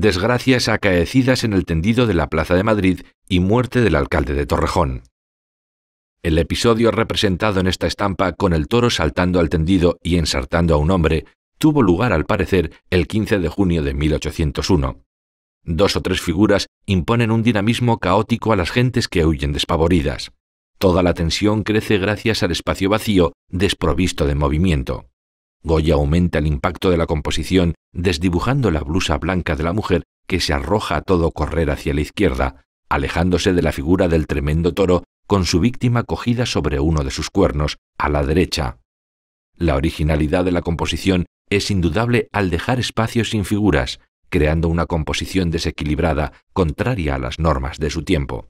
desgracias acaecidas en el tendido de la Plaza de Madrid y muerte del alcalde de Torrejón. El episodio representado en esta estampa con el toro saltando al tendido y ensartando a un hombre tuvo lugar al parecer el 15 de junio de 1801. Dos o tres figuras imponen un dinamismo caótico a las gentes que huyen despavoridas. Toda la tensión crece gracias al espacio vacío desprovisto de movimiento. Goya aumenta el impacto de la composición desdibujando la blusa blanca de la mujer que se arroja a todo correr hacia la izquierda, alejándose de la figura del tremendo toro con su víctima cogida sobre uno de sus cuernos, a la derecha. La originalidad de la composición es indudable al dejar espacios sin figuras, creando una composición desequilibrada, contraria a las normas de su tiempo.